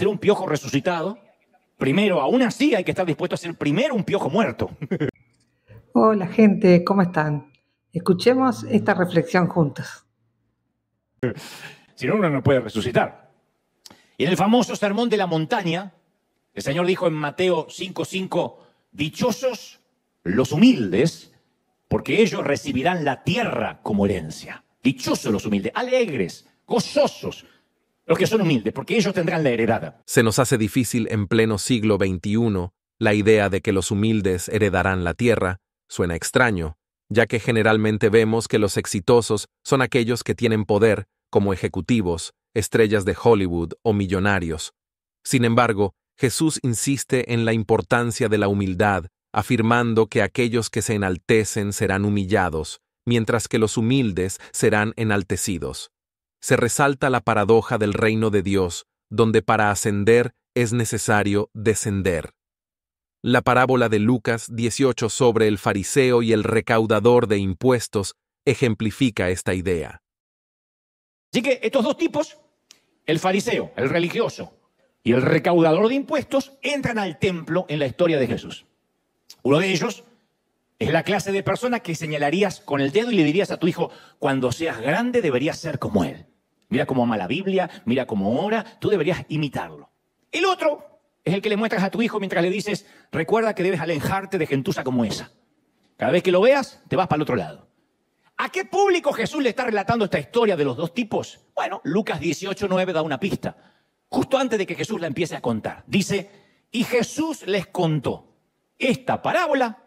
ser un piojo resucitado, primero, aún así hay que estar dispuesto a ser primero un piojo muerto. Hola gente, ¿cómo están? Escuchemos esta reflexión juntos. Si no, uno no puede resucitar. Y en el famoso Sermón de la Montaña, el Señor dijo en Mateo 5:5, dichosos los humildes, porque ellos recibirán la tierra como herencia. Dichosos los humildes, alegres, gozosos, los que son humildes, porque ellos tendrán la heredada. Se nos hace difícil en pleno siglo XXI la idea de que los humildes heredarán la tierra, suena extraño, ya que generalmente vemos que los exitosos son aquellos que tienen poder, como ejecutivos, estrellas de Hollywood o millonarios. Sin embargo, Jesús insiste en la importancia de la humildad, afirmando que aquellos que se enaltecen serán humillados, mientras que los humildes serán enaltecidos se resalta la paradoja del reino de Dios, donde para ascender es necesario descender. La parábola de Lucas 18 sobre el fariseo y el recaudador de impuestos ejemplifica esta idea. Así que estos dos tipos, el fariseo, el religioso y el recaudador de impuestos, entran al templo en la historia de Jesús. Uno de ellos es la clase de persona que señalarías con el dedo y le dirías a tu hijo, cuando seas grande deberías ser como él mira cómo ama la Biblia, mira cómo ora, tú deberías imitarlo. El otro es el que le muestras a tu hijo mientras le dices, recuerda que debes alejarte de gentuza como esa. Cada vez que lo veas, te vas para el otro lado. ¿A qué público Jesús le está relatando esta historia de los dos tipos? Bueno, Lucas 18, 9 da una pista, justo antes de que Jesús la empiece a contar. Dice, y Jesús les contó esta parábola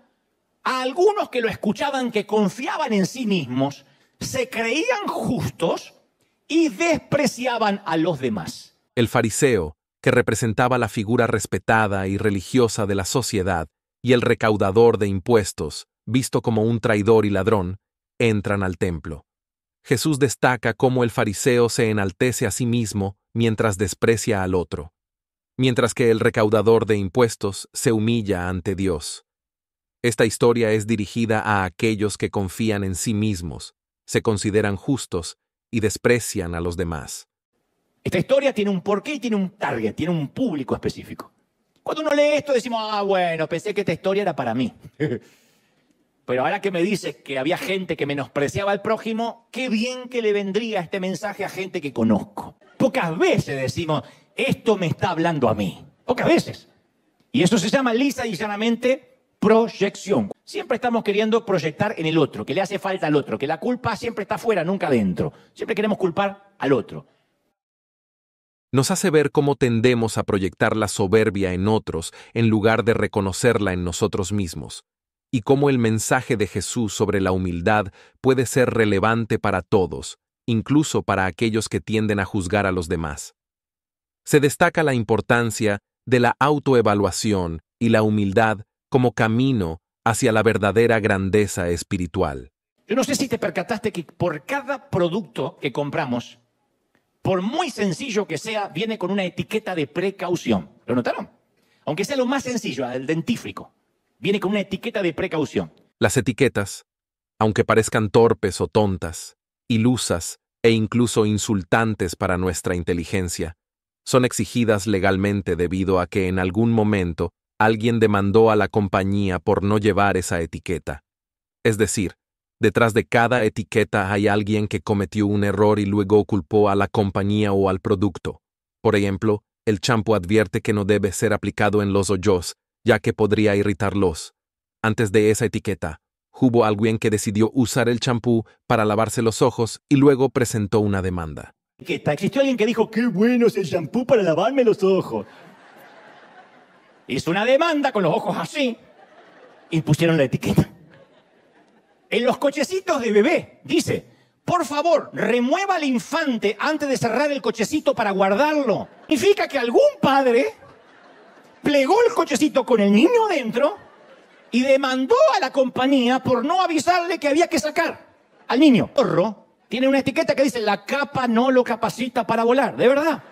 a algunos que lo escuchaban que confiaban en sí mismos, se creían justos y despreciaban a los demás. El fariseo, que representaba la figura respetada y religiosa de la sociedad, y el recaudador de impuestos, visto como un traidor y ladrón, entran al templo. Jesús destaca cómo el fariseo se enaltece a sí mismo mientras desprecia al otro, mientras que el recaudador de impuestos se humilla ante Dios. Esta historia es dirigida a aquellos que confían en sí mismos, se consideran justos y desprecian a los demás. Esta historia tiene un porqué y tiene un target, tiene un público específico. Cuando uno lee esto decimos, ah, bueno, pensé que esta historia era para mí. Pero ahora que me dices que había gente que menospreciaba al prójimo, qué bien que le vendría este mensaje a gente que conozco. Pocas veces decimos, esto me está hablando a mí. Pocas veces. Y eso se llama lisa y llanamente proyección. Siempre estamos queriendo proyectar en el otro, que le hace falta al otro, que la culpa siempre está fuera, nunca dentro. Siempre queremos culpar al otro. Nos hace ver cómo tendemos a proyectar la soberbia en otros en lugar de reconocerla en nosotros mismos, y cómo el mensaje de Jesús sobre la humildad puede ser relevante para todos, incluso para aquellos que tienden a juzgar a los demás. Se destaca la importancia de la autoevaluación y la humildad como camino hacia la verdadera grandeza espiritual. Yo no sé si te percataste que por cada producto que compramos, por muy sencillo que sea, viene con una etiqueta de precaución. ¿Lo notaron? Aunque sea lo más sencillo, el dentífrico, viene con una etiqueta de precaución. Las etiquetas, aunque parezcan torpes o tontas, ilusas e incluso insultantes para nuestra inteligencia, son exigidas legalmente debido a que en algún momento alguien demandó a la compañía por no llevar esa etiqueta. Es decir, detrás de cada etiqueta hay alguien que cometió un error y luego culpó a la compañía o al producto. Por ejemplo, el champú advierte que no debe ser aplicado en los hoyos, ya que podría irritarlos. Antes de esa etiqueta, hubo alguien que decidió usar el champú para lavarse los ojos y luego presentó una demanda. Existió alguien que dijo, qué bueno es el champú para lavarme los ojos. Hizo una demanda con los ojos así y pusieron la etiqueta. En los cochecitos de bebé, dice, por favor, remueva al infante antes de cerrar el cochecito para guardarlo. Significa que algún padre plegó el cochecito con el niño dentro y demandó a la compañía por no avisarle que había que sacar al niño. Porro, tiene una etiqueta que dice la capa no lo capacita para volar, de verdad.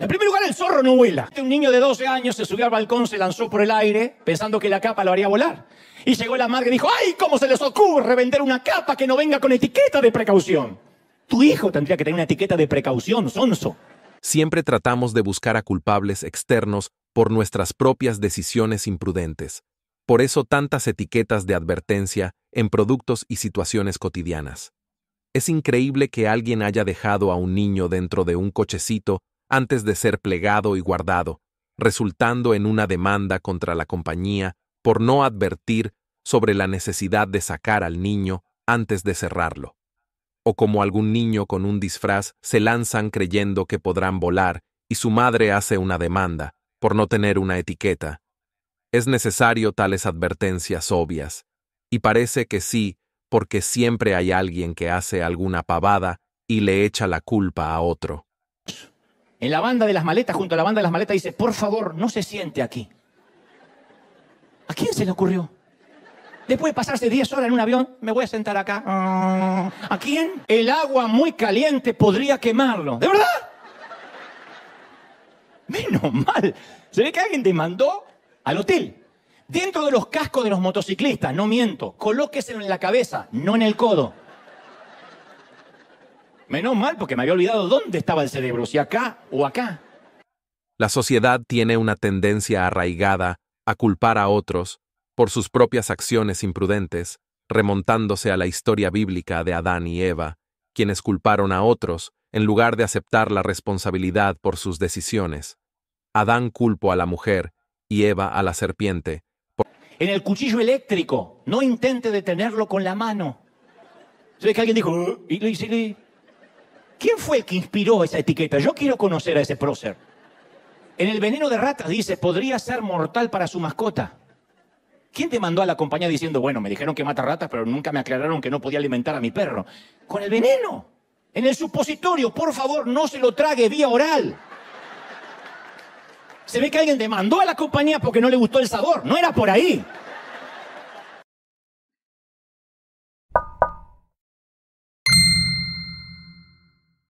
En primer lugar, el zorro no vuela. Un niño de 12 años se subió al balcón, se lanzó por el aire, pensando que la capa lo haría volar. Y llegó la madre y dijo, ¡ay, cómo se les ocurre vender una capa que no venga con etiqueta de precaución! Tu hijo tendría que tener una etiqueta de precaución, sonso. Siempre tratamos de buscar a culpables externos por nuestras propias decisiones imprudentes. Por eso tantas etiquetas de advertencia en productos y situaciones cotidianas. Es increíble que alguien haya dejado a un niño dentro de un cochecito antes de ser plegado y guardado, resultando en una demanda contra la compañía por no advertir sobre la necesidad de sacar al niño antes de cerrarlo. O como algún niño con un disfraz se lanzan creyendo que podrán volar y su madre hace una demanda por no tener una etiqueta. Es necesario tales advertencias obvias. Y parece que sí, porque siempre hay alguien que hace alguna pavada y le echa la culpa a otro en la banda de las maletas, junto a la banda de las maletas, dice, por favor, no se siente aquí. ¿A quién se le ocurrió? Después de pasarse 10 horas en un avión, me voy a sentar acá. Ah. ¿A quién? El agua muy caliente podría quemarlo. ¿De verdad? Menos mal. Se ve que alguien te mandó al hotel. Dentro de los cascos de los motociclistas, no miento, colóqueselo en la cabeza, no en el codo. Menos mal, porque me había olvidado dónde estaba el cerebro, si acá o acá. La sociedad tiene una tendencia arraigada a culpar a otros por sus propias acciones imprudentes, remontándose a la historia bíblica de Adán y Eva, quienes culparon a otros en lugar de aceptar la responsabilidad por sus decisiones. Adán culpo a la mujer y Eva a la serpiente. En el cuchillo eléctrico, no intente detenerlo con la mano. ¿Sabes que alguien dijo? ¿Eh? ¿Quién fue el que inspiró esa etiqueta? Yo quiero conocer a ese prócer. En el veneno de ratas dice, podría ser mortal para su mascota. ¿Quién te mandó a la compañía diciendo, bueno, me dijeron que mata ratas, pero nunca me aclararon que no podía alimentar a mi perro? Con el veneno. En el supositorio, por favor, no se lo trague vía oral. Se ve que alguien demandó a la compañía porque no le gustó el sabor. No era por ahí.